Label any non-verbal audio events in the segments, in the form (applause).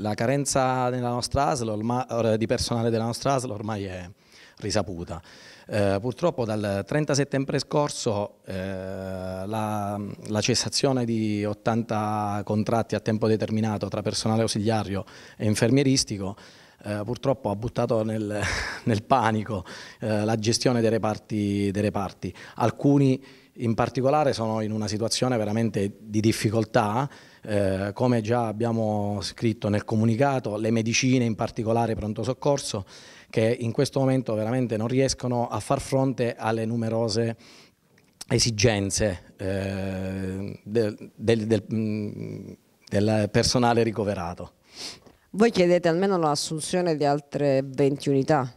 la carenza della nostra ASL, di personale della nostra ASL ormai è risaputa. Eh, purtroppo dal 30 settembre scorso eh, la, la, cessazione di 80 contratti a tempo determinato tra personale ausiliario e infermieristico eh, purtroppo ha buttato nel, (laughs) nel panico eh, la gestione dei reparti, dei reparti. Alcuni in particolare sono in una situazione veramente di difficoltà, eh, come già abbiamo scritto nel comunicato, le medicine in particolare pronto soccorso, che in questo momento veramente non riescono a far fronte alle numerose esigenze eh, del, del, del, mm, del personale ricoverato. Voi chiedete almeno l'assunzione di altre 20 unità?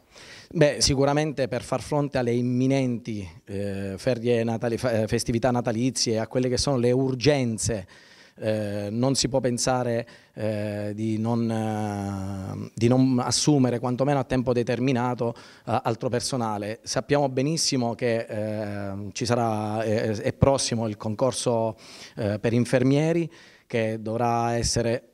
Beh, sicuramente per far fronte alle imminenti eh, natali, eh, festività natalizie, a quelle che sono le urgenze eh, non si può pensare eh, di, non, eh, di, non, assumere quantomeno a tempo determinato eh, altro personale. Sappiamo benissimo che eh, ci sarà, è prossimo il concorso per infermieri che dovrà essere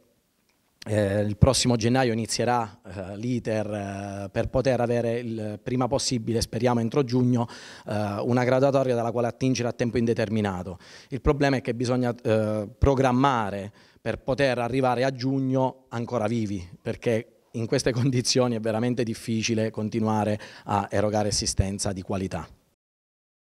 eh, il prossimo gennaio inizierà eh, l'iter eh, per poter avere il prima possibile, speriamo entro giugno, eh, una graduatoria dalla quale attingere a tempo indeterminato. Il problema è che bisogna eh, programmare per poter arrivare a giugno ancora vivi, perché in queste (laughs) condizioni è veramente difficile continuare a erogare assistenza di qualità.